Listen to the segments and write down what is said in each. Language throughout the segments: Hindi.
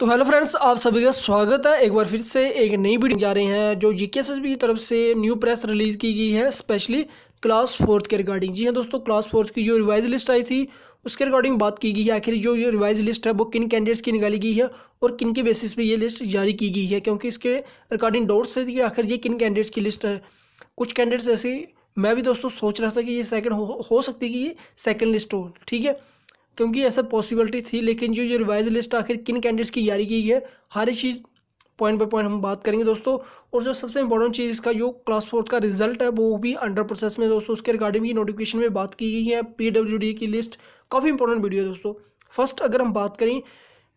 तो हेलो फ्रेंड्स आप सभी का स्वागत है एक बार फिर से एक नई वीडियो जा रहे हैं जो जी की तरफ से न्यू प्रेस रिलीज़ की गई है स्पेशली क्लास फोर्थ के रिगार्डिंग जी हाँ दोस्तों क्लास फोर्थ की जो रिवाइज लिस्ट आई थी उसके रिगार्डिंग बात की गई है आखिर जो ये रिवाइज लिस्ट है वो किन कैंडिडेट्स की निकाली गई है और किन के बेसिस पर ये लिस्ट जारी की गई है क्योंकि इसके रिगार्डिंग डाउट्स थे कि आखिर ये किन कैंडिडेट्स की लिस्ट है कुछ कैंडिडेट्स ऐसे मैं भी दोस्तों सोच रहा था कि ये सेकंड हो, हो सकती है कि ये सेकंड लिस्ट हो ठीक है क्योंकि ऐसा पॉसिबिलिटी थी लेकिन जो ये रिवाइज लिस्ट आखिर किन कैंडिडेट्स की जारी की गई है हर एक चीज़ पॉइंट बाय पॉइंट हम बात करेंगे दोस्तों और जो सबसे इंपॉर्टेंट चीज़ इसका जो क्लास फोर्थ का रिजल्ट है वो भी अंडर प्रोसेस में दोस्तों उसके रिगार्डिंग भी नोटिफिकेशन में बात की गई है पी की लिस्ट काफ़ी इंपॉर्टेंट वीडियो है दोस्तों फर्स्ट अगर हम बात करें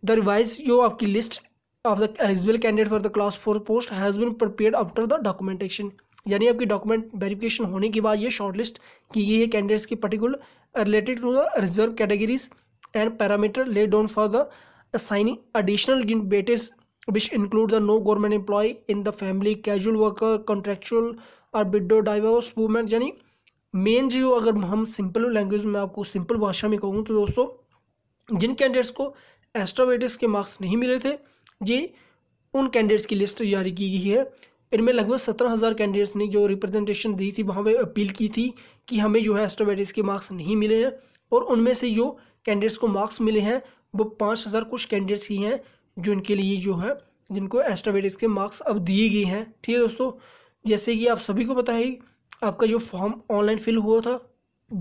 द रिवाइज जो आपकी list of the eligible candidate for the class four post has been prepare after the documentation यानी आपकी डॉक्यूमेंट वेरिफिकेशन होने के बाद ये शॉर्ट लिस्ट की गई है कैंडिडेट्स की particular related to the reserve categories and parameter laid down for the assigning additional unit basis which include the no government employee in the family casual worker contractual or widow divorce woman yani main jo agar hum simple language mein aapko simple bhasha mein kahun to dosto jin candidates ko extra एस्ट्रावेटिस ke marks nahi mile the ye un candidates ki list jari ki gayi hai इनमें लगभग सत्रह हज़ार कैंडिडेट्स ने जो रिप्रेजेंटेशन दी थी वहाँ पे अपील की थी कि हमें जो है एस्ट्रोबेटिक्स के मार्क्स नहीं मिले हैं और उनमें से जो कैंडिडेट्स को मार्क्स मिले हैं वो पाँच हज़ार कुछ कैंडिडेट्स ही हैं जो इनके लिए जो है जिनको एस्ट्रोबेटिक्स के मार्क्स अब दिए गए हैं ठीक है दोस्तों जैसे कि आप सभी को पता है आपका जो फॉर्म ऑनलाइन फिल हुआ था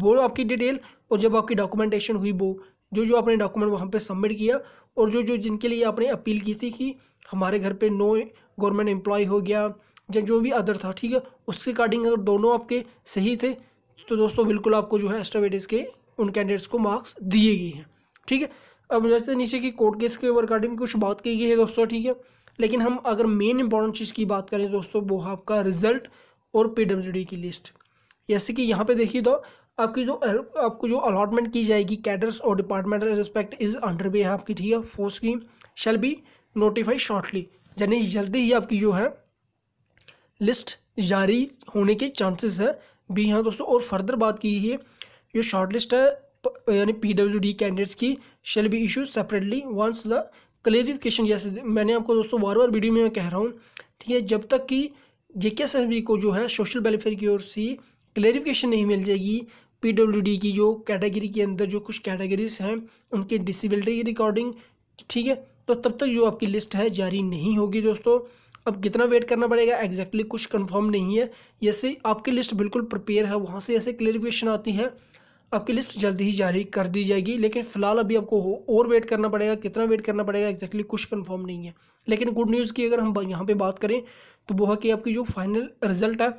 वो आपकी डिटेल और जब आपकी डॉक्यूमेंटेशन हुई वो जो जो आपने डॉक्यूमेंट वहाँ पे सबमिट किया और जो जो जिनके लिए आपने अपील की थी कि हमारे घर पे नो गवर्नमेंट एम्प्लॉय हो गया या जो भी अदर था ठीक है उसके अकॉर्डिंग अगर दोनों आपके सही थे तो दोस्तों बिल्कुल आपको जो है एस्ट्रावेटिस के उन कैंडिडेट्स को मार्क्स दिए गए हैं ठीक है अब जैसे नीचे की कोर्ट केस के अकॉर्डिंग कुछ बात की गई है दोस्तों ठीक है लेकिन हम अगर मेन इंपॉर्टेंट चीज़ की बात करें दोस्तों वो आपका रिजल्ट और पी की लिस्ट जैसे कि यहाँ पे देखिए तो आपकी जो आपको जो अलॉटमेंट की जाएगी कैडर्स और departmental respect is under way है आपकी ठीक है फोर्स की शेल बी नोटिफाई शॉर्टली यानी जल्दी ही आपकी जो है लिस्ट जारी होने के चांसेस है भी हाँ दोस्तों और फर्दर बात की है जो शॉर्ट लिस्ट है यानी पी डब्ल्यू डी कैंडिडेट्स की shall be issue separately once the clarification जैसे मैंने आपको दोस्तों बार बार वीडियो में मैं कह रहा हूँ ठीक है जब तक कि जे के को जो है सोशल वेलफेयर की ओर से क्लेरिफिकेशन नहीं मिल जाएगी पीडब्ल्यूडी की जो कैटेगरी के अंदर जो कुछ कैटेगरीज हैं उनके डिसेबिलिटी की रिकॉर्डिंग ठीक है तो तब तक जो आपकी लिस्ट है जारी नहीं होगी दोस्तों अब कितना वेट करना पड़ेगा एग्जैक्टली exactly कुछ कंफर्म नहीं है जैसे आपकी लिस्ट बिल्कुल प्रिपेयर है वहाँ से ऐसे क्लियरिफिकेशन आती है आपकी लिस्ट जल्दी ही जारी कर दी जाएगी लेकिन फ़िलहाल अभी आपको और वेट करना पड़ेगा कितना वेट करना पड़ेगा एग्जैक्टली exactly कुछ कंफर्म नहीं है लेकिन गुड न्यूज़ की अगर हम यहाँ पे बात करें तो वो है कि आपकी जो फाइनल रिजल्ट है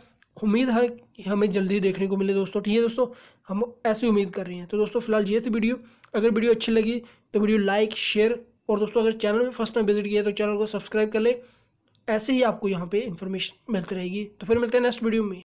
उम्मीद है कि हमें जल्दी देखने को मिले दोस्तों ठीक है दोस्तों हम ऐसी उम्मीद कर रहे हैं तो दोस्तों फिलहाल ये थी वीडियो अगर वीडियो अच्छी लगी तो वीडियो लाइक शेयर और दोस्तों अगर चैनल में फर्स्ट टाइम विजिट किया तो चैनल को सब्सक्राइब कर लें ऐसे ही आपको यहाँ पे इन्फॉर्मेशन मिलती रहेगी तो फिर मिलते हैं नेक्स्ट वीडियो में